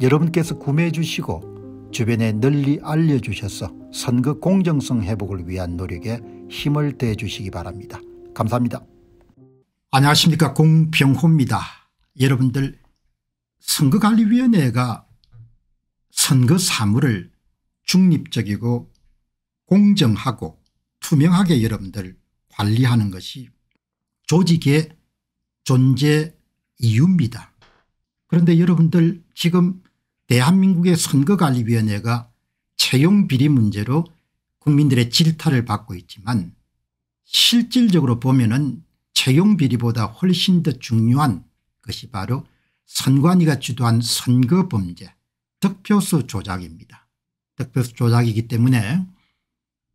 여러분께서 구매해 주시고 주변에 널리 알려주셔서 선거 공정성 회복을 위한 노력에 힘을 대 주시기 바랍니다. 감사합니다. 안녕하십니까 공병호입니다. 여러분들 선거관리위원회가 선거 사무를 중립적이고 공정하고 투명하게 여러분들 관리하는 것이 조직의 존재 이유입니다. 그런데 여러분들 지금 대한민국의 선거관리위원회가 채용 비리 문제로 국민들의 질타를 받고 있지만 실질적으로 보면 은 채용 비리보다 훨씬 더 중요한 것이 바로 선관위가 주도한 선거 범죄 득표수 조작입니다. 득표수 조작이기 때문에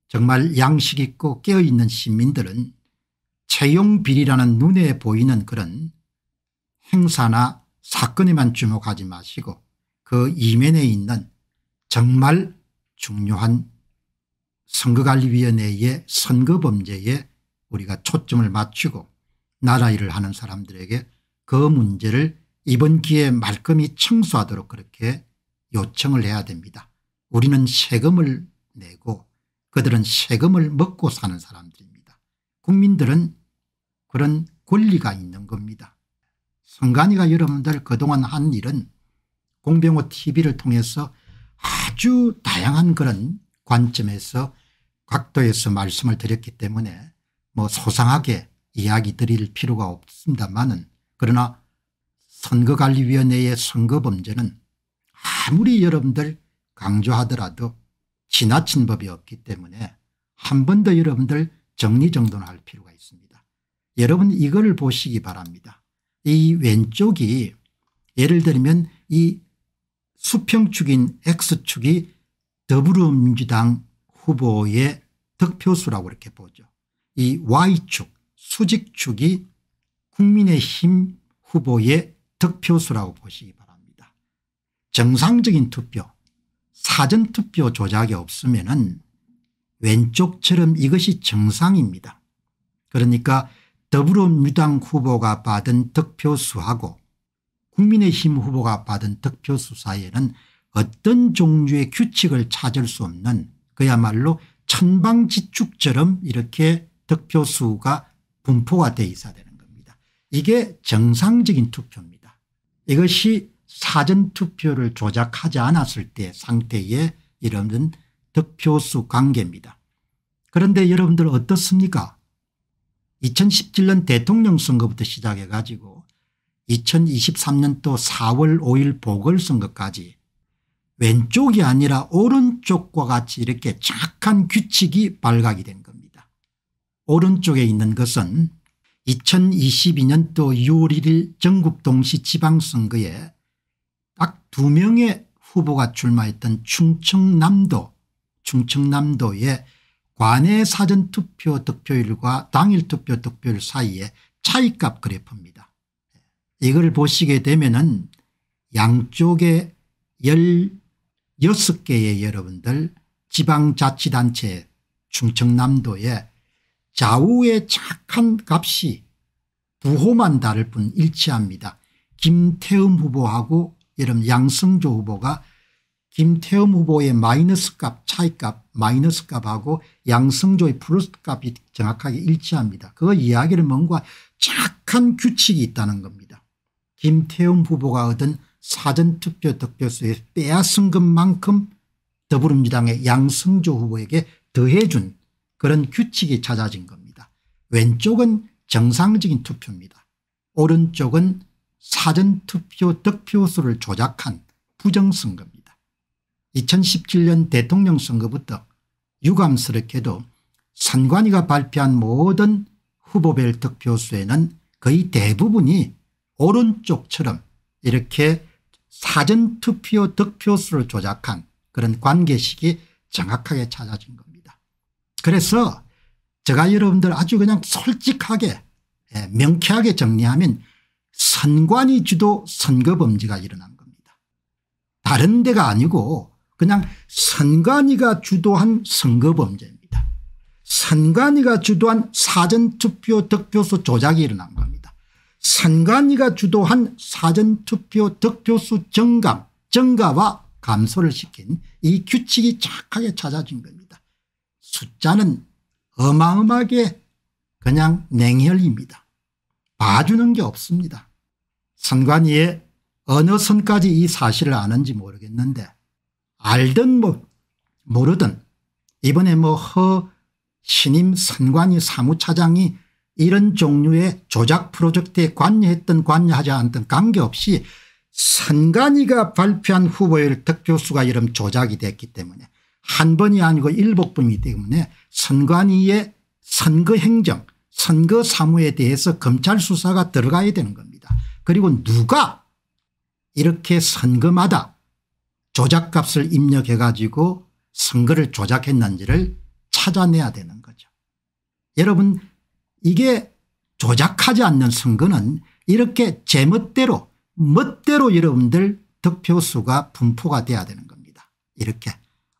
정말 양식 있고 깨어있는 시민들은 채용 비리라는 눈에 보이는 그런 행사나 사건에만 주목하지 마시고 그 이면에 있는 정말 중요한 선거관리위원회의 선거범죄에 우리가 초점을 맞추고 나라 일을 하는 사람들에게 그 문제를 이번 기회에 말끔히 청소하도록 그렇게 요청을 해야 됩니다. 우리는 세금을 내고 그들은 세금을 먹고 사는 사람들입니다. 국민들은 그런 권리가 있는 겁니다. 선관위가 여러분들 그동안 한 일은 공병호 tv를 통해서 아주 다양한 그런 관점에서 각도에서 말씀을 드렸기 때문에 뭐 소상하게 이야기 드릴 필요가 없습니다만은 그러나 선거관리위원회의 선거범죄는 아무리 여러분들 강조하더라도 지나친 법이 없기 때문에 한 번 더 여러분들 정리정돈할 필요가 있습니다. 여러분 이걸 보시기 바랍니다. 이 왼쪽이 예를 들면 이 수평축인 X축이 더불어민주당 후보의 득표수라고 이렇게 보죠. 이 Y축 수직축이 국민의힘 후보의 득표수라고 보시기 바랍니다. 정상적인 투표 사전투표 조작이 없으면 은 왼쪽처럼 이것이 정상입니다. 그러니까 더불어민주당 후보가 받은 득표수하고 국민의힘 후보가 받은 득표 수사에는 어떤 종류의 규칙을 찾을 수 없는 그야말로 천방지축처럼 이렇게 득표수가 분포가 돼 있어야 되는 겁니다. 이게 정상적인 투표입니다. 이것이 사전투표를 조작하지 않았을 때 상태의 이런 득표수 관계입니다. 그런데 여러분들 어떻습니까 2017년 대통령 선거부터 시작해 가지고 2023년도 4월 5일 보궐선거까지 왼쪽이 아니라 오른쪽과 같이 이렇게 착한 규칙이 발각이 된 겁니다. 오른쪽에 있는 것은 2022년도 6월 1일 전국 동시 지방선거에 딱 두 명의 후보가 출마했던 충청남도 충청남도의 관내 사전투표 득표율과 당일 투표 득표율 사이의 차이값 그래프입니다. 이걸 보시게 되면은 양쪽에 16개의 여러분들 지방자치단체 충청남도에 좌우의 착한 값이 부호만 다를 뿐 일치합니다. 김태흠 후보하고 여러분 양승조 후보가 김태흠 후보의 마이너스 값 차이값 마이너스 값하고 양승조의 플러스 값이 정확하게 일치합니다. 그 이야기를 뭔가 착한 규칙이 있다는 겁니다. 김태용 후보가 얻은 사전투표 득표수에 빼앗은 것만큼 더불어민주당의 양승조 후보에게 더해준 그런 규칙이 찾아진 겁니다. 왼쪽은 정상적인 투표입니다. 오른쪽은 사전투표 득표수를 조작한 부정선거입니다. 2017년 대통령 선거부터 유감스럽게도 선관위가 발표한 모든 후보별 득표수에는 거의 대부분이 오른쪽처럼 이렇게 사전투표 득표수를 조작한 그런 관계식이 정확하게 찾아진 겁니다. 그래서 제가 여러분들 아주 그냥 솔직하게 예, 명쾌하게 정리하면 선관위 주도 선거 범죄가 일어난 겁니다. 다른 데가 아니고 그냥 선관위가 주도한 선거 범죄입니다. 선관위가 주도한 사전투표 득표수 조작이 일어난 겁니다. 선관위가 주도한 사전투표 득표수 증감 증가와 감소를 시킨 이 규칙이 착하게 찾아진 겁니다. 숫자는 어마어마하게 그냥 냉혈입니다. 봐주는 게 없습니다. 선관위에 어느 선까지 이 사실을 아는지 모르겠는데 알든 뭐 모르든 이번에 뭐 허 신임 선관위 사무차장이 이런 종류의 조작 프로젝트에 관여했던 관여하지 않던 관계없이 선관위가 발표한 후보의 득표수가 이런 조작이 됐기 때문에 한 번이 아니고 일복분이기 때문에 선관위의 선거행정 선거사무에 대해서 검찰 수사가 들어가야 되는 겁니다. 그리고 누가 이렇게 선거마다 조작값을 입력해 가지고 선거를 조작했는지를 찾아내야 되는 거죠. 여러분 이게 조작하지 않는 선거는 이렇게 제멋대로 멋대로 여러분들 득표수가 분포가 돼야 되는 겁니다. 이렇게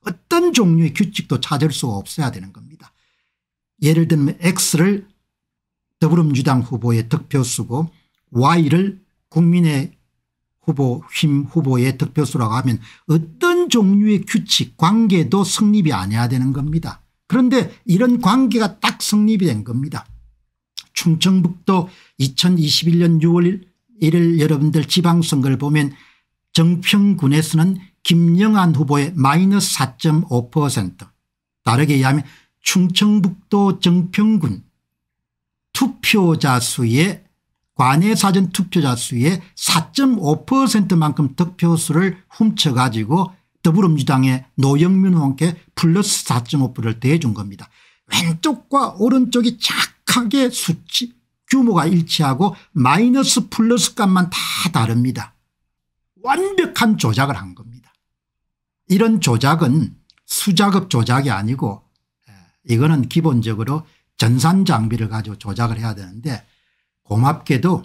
어떤 종류의 규칙도 찾을 수가 없어야 되는 겁니다. 예를 들면 X를 더불어민주당 후보의 득표수고 Y를 국민의 후보 힘 후보의 득표수라고 하면 어떤 종류의 규칙 관계도 성립이 아니야 되는 겁니다. 그런데 이런 관계가 딱 성립이 된 겁니다. 충청북도 2021년 6월 1일 여러분들 지방선거를 보면 정평군에서는 김영환 후보의 마이너스 4.5% 다르게 이해하면 충청북도 정평군 투표자 수의 관외 사전 투표자 수의 4.5%만큼 득표수를 훔쳐가지고 더불어민주당의 노영민 후원께 플러스 4.5%를 대준 겁니다. 왼쪽과 오른쪽이 착 정확하게 수치 규모가 일치하고 마이너스 플러스 값만 다 다릅니다. 완벽한 조작을 한 겁니다. 이런 조작은 수작업 조작이 아니고 예, 이거는 기본적으로 전산 장비를 가지고 조작을 해야 되는데 고맙게도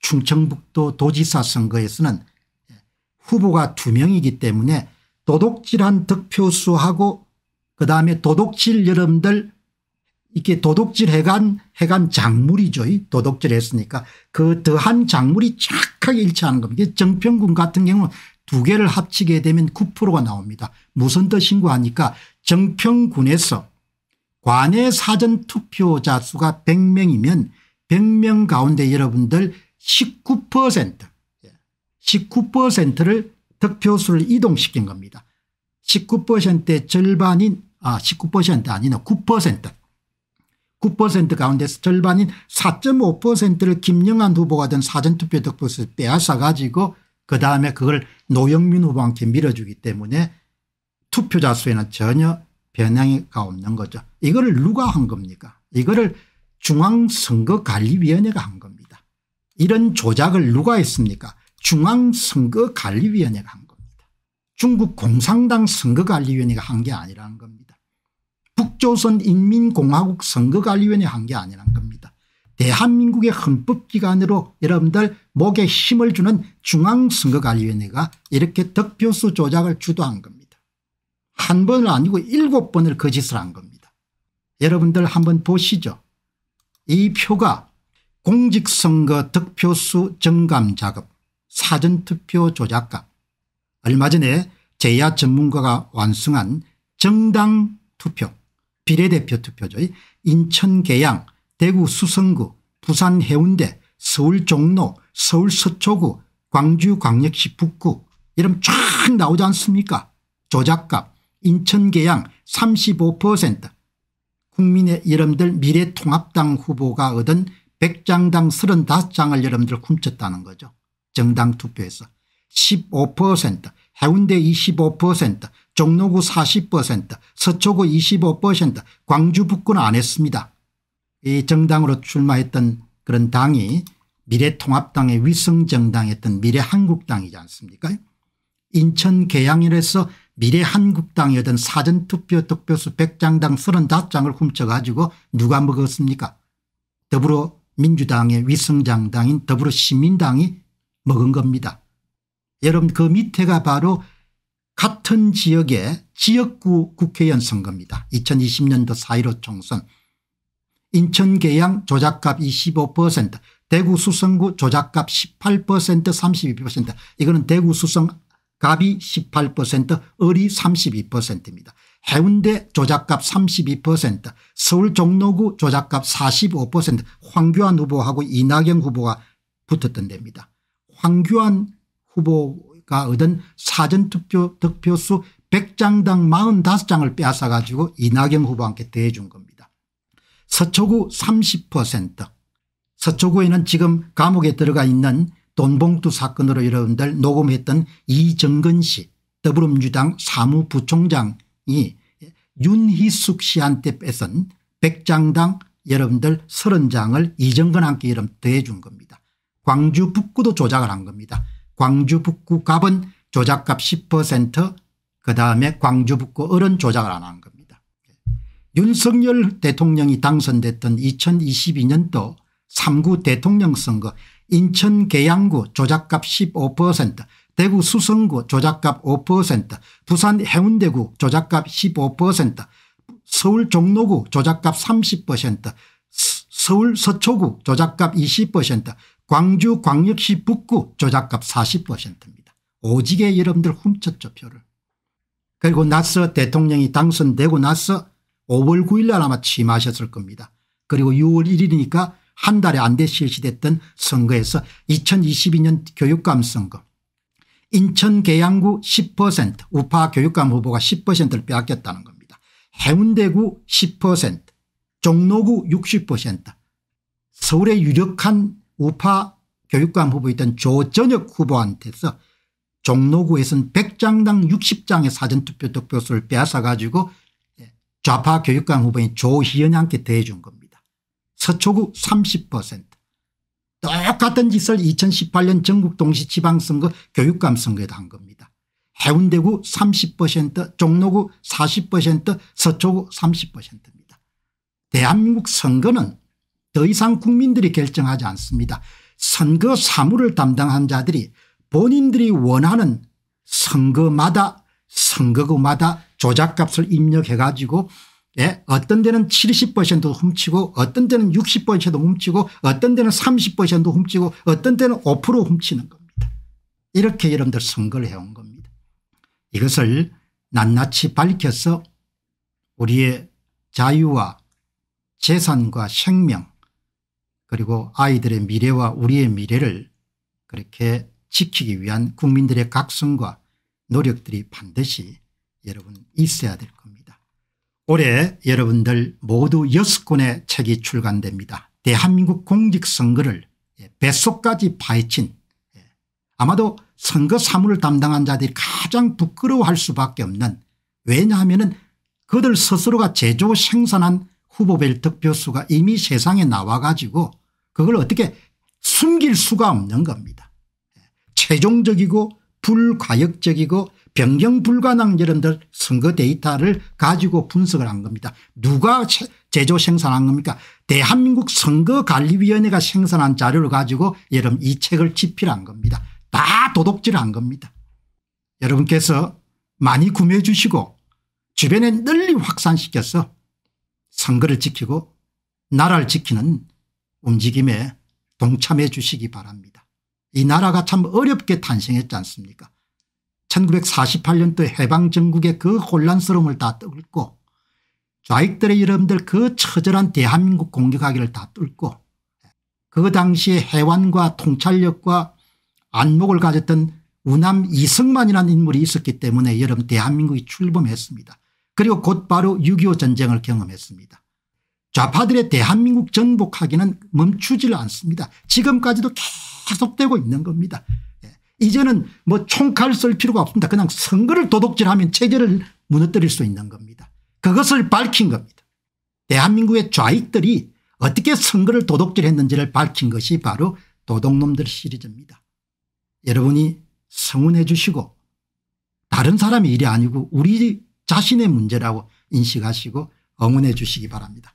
충청북도 도지사 선거에서는 예, 후보가 두 명이기 때문에 도둑질한 득표수하고 그다음에 도둑질 여러분들 이렇게 도둑질 해간 해간 작물이죠. 도둑질 했으니까 그 더한 작물이 착하게 일치하는 겁니다. 정평군 같은 경우는 두 개를 합치게 되면 9%가 나옵니다. 무슨 뜻인고 하니까 정평군에서 관내 사전 투표자 수가 100명이면 100명 가운데 여러분들 19% 19%를 예, 득표수를 이동시킨 겁니다. 19%의 절반인 아19% 아니나 9% 9% 가운데서 절반인 4.5%를 김영환 후보가 된 사전투표 득표에 빼앗아 가지고 그다음에 그걸 노영민 후보한테 밀어주기 때문에 투표자 수에는 전혀 변형이 가 없는 거죠. 이거를 누가 한 겁니까 이거를 중앙선거관리위원회가 한 겁니다. 이런 조작을 누가 했습니까 중앙선거관리위원회가 한 겁니다. 중국 공산당 선거관리위원회가 한 게 아니라는 겁니다. 조선인민공화국 선거관리위원회 한 게 아니란 겁니다. 대한민국의 헌법기관으로 여러분들 목에 힘을 주는 중앙선거관리위원회가 이렇게 득표수 조작을 주도한 겁니다. 한 번은 아니고 일곱 번을 거 그 짓을 한 겁니다. 여러분들 한번 보시죠. 이 표가 공직선거 득표수 증감 작업 사전투표 조작값 얼마 전에 제야 전문가가 완성한 정당 투표 비례대표 투표죠. 인천 계양 대구 수성구 부산 해운대 서울 종로 서울 서초구 광주 광역시 북구 이름 쫙 나오지 않습니까 조작값 인천 계양 35% 국민의 여러분들 미래통합당 후보가 얻은 100장당 35장을 여러분들 훔쳤다는 거죠. 정당 투표에서 15% 해운대 25% 종로구 40% 서초구 25% 광주 북구는 안 했습니다. 이 정당으로 출마했던 그런 당이 미래통합당의 위성정당했던 미래한국당이지 않습니까 인천 계양일에서 미래한국당이었던 사전투표 득표수 100장당 35장을 훔쳐가지고 누가 먹었습니까 더불어민주당의 위성장당인 더불어시민당이 먹은 겁니다. 여러분 그 밑에가 바로 같은 지역의 지역구 국회의원 선거입니다. 2020년도 4.15 총선 인천 계양 조작값 25% 대구 수성구 조작값 18% 32% 이거는 대구 수성값이 18% 을이 32%입니다. 해운대 조작값 32% 서울 종로구 조작값 45% 황교안 후보하고 이낙연 후보가 붙었던 데입니다. 황교안 후보 가 얻은 사전투표 득표수 100장당 45장을 빼앗아 가지고 이낙연 후보한테 대해준 겁니다. 서초구 30% 서초구에는 지금 감옥에 들어가 있는 돈봉투 사건으로 여러분들 녹음했던 이정근 씨 더불어민주당 사무부총장이 윤희숙 씨한테 뺏은 100장당 여러분들 30장을 이정근한테 이름 더해준 겁니다. 광주 북구도 조작을 한 겁니다. 광주 북구 갑은 조작값 10%그 다음에 광주 북구 을은 조작을 안 한 겁니다. 윤석열 대통령이 당선됐던 2022년도 3구 대통령 선거 인천 계양구 조작값 15% 대구 수성구 조작값 5% 부산 해운대구 조작값 15% 서울 종로구 조작값 30% 서울 서초구 조작값 광주 광역시 북구 조작값 40%입니다. 오지게 여러분들 훔쳤죠 표를. 그리고 나서 대통령이 당선되고 나서 5월 9일 날 아마 취임하셨을 겁니다. 그리고 6월 1일이니까 한 달에 안 돼 실시됐던 선거에서 2022년 교육감 선거 인천 계양구 10% 우파 교육감 후보가 10%를 빼앗겼다는 겁니다. 해운대구 10% 종로구 60% 서울의 유력한 우파 교육감 후보였던 조전혁 후보한테서 종로구에서는 100장당 60장의 사전투표 득표수를 빼앗아 가지고 예, 좌파 교육감 후보인 조희연이 함께 대해준 겁니다. 서초구 30% 똑같은 짓을 2018년 전국 동시지방선거 교육감 선거에도 한 겁니다. 해운대구 30% 종로구 40% 서초구 30%입니다. 대한민국 선거는 더 이상 국민들이 결정하지 않습니다. 선거 사무를 담당한 자들이 본인들이 원하는 선거마다 선거구마다 조작값을 입력해 가지고 예, 어떤 데는 70%도 훔치고 어떤 데는 60%도 훔치고 어떤 데는 30%도 훔치고 어떤 데는 5% 훔치는 겁니다. 이렇게 여러분들 선거를 해온 겁니다. 이것을 낱낱이 밝혀서 우리의 자유와 재산과 생명 그리고 아이들의 미래와 우리의 미래를 그렇게 지키기 위한 국민들의 각성과 노력들이 반드시 여러분 있어야 될 겁니다. 올해 여러분들 모두 6권의 책이 출간됩니다. 대한민국 공직선거를 뱃속까지 파헤친 예, 아마도 선거 사무를 담당한 자들이 가장 부끄러워할 수밖에 없는 왜냐하면 그들 스스로가 제조 생산한 후보별 득표수가 이미 세상에 나와 가지고 그걸 어떻게 숨길 수가 없는 겁니다. 최종적이고 불과역적이고 변경불가능 여러분들 선거 데이터를 가지고 분석을 한 겁니다. 누가 제조 생산한 겁니까 대한민국 선거관리위원회가 생산한 자료를 가지고 여러분 이 책을 집필한 겁니다. 다 도둑질한 겁니다. 여러분께서 많이 구매해 주시고 주변에 널리 확산시켜서 선거를 지키고 나라를 지키는 움직임에 동참해 주시기 바랍니다. 이 나라가 참 어렵게 탄생했지 않습니까 1948년도 해방전국의 그 혼란스러움을 다 뚫고 좌익들의 이름들 그 처절한 대한민국 공격하기를 다 뚫고 그 당시에 해완과 통찰력과 안목을 가졌던 우남 이승만이라는 인물이 있었기 때문에 여름 대한민국이 출범했습니다. 그리고 곧바로 6.25 전쟁을 경험했습니다. 좌파들의 대한민국 전복하기는 멈추질 않습니다. 지금까지도 계속되고 있는 겁니다. 예. 이제는 뭐 총칼 쓸 필요가 없습니다. 그냥 선거를 도둑질하면 체제를 무너뜨릴 수 있는 겁니다. 그것을 밝힌 겁니다. 대한민국의 좌익들이 어떻게 선거를 도둑질했는지를 밝힌 것이 바로 도둑놈들 시리즈입니다. 여러분이 성원해 주시고 다른 사람의 일이 아니고 우리 자신의 문제라고 인식하시고 응원해 주시기 바랍니다.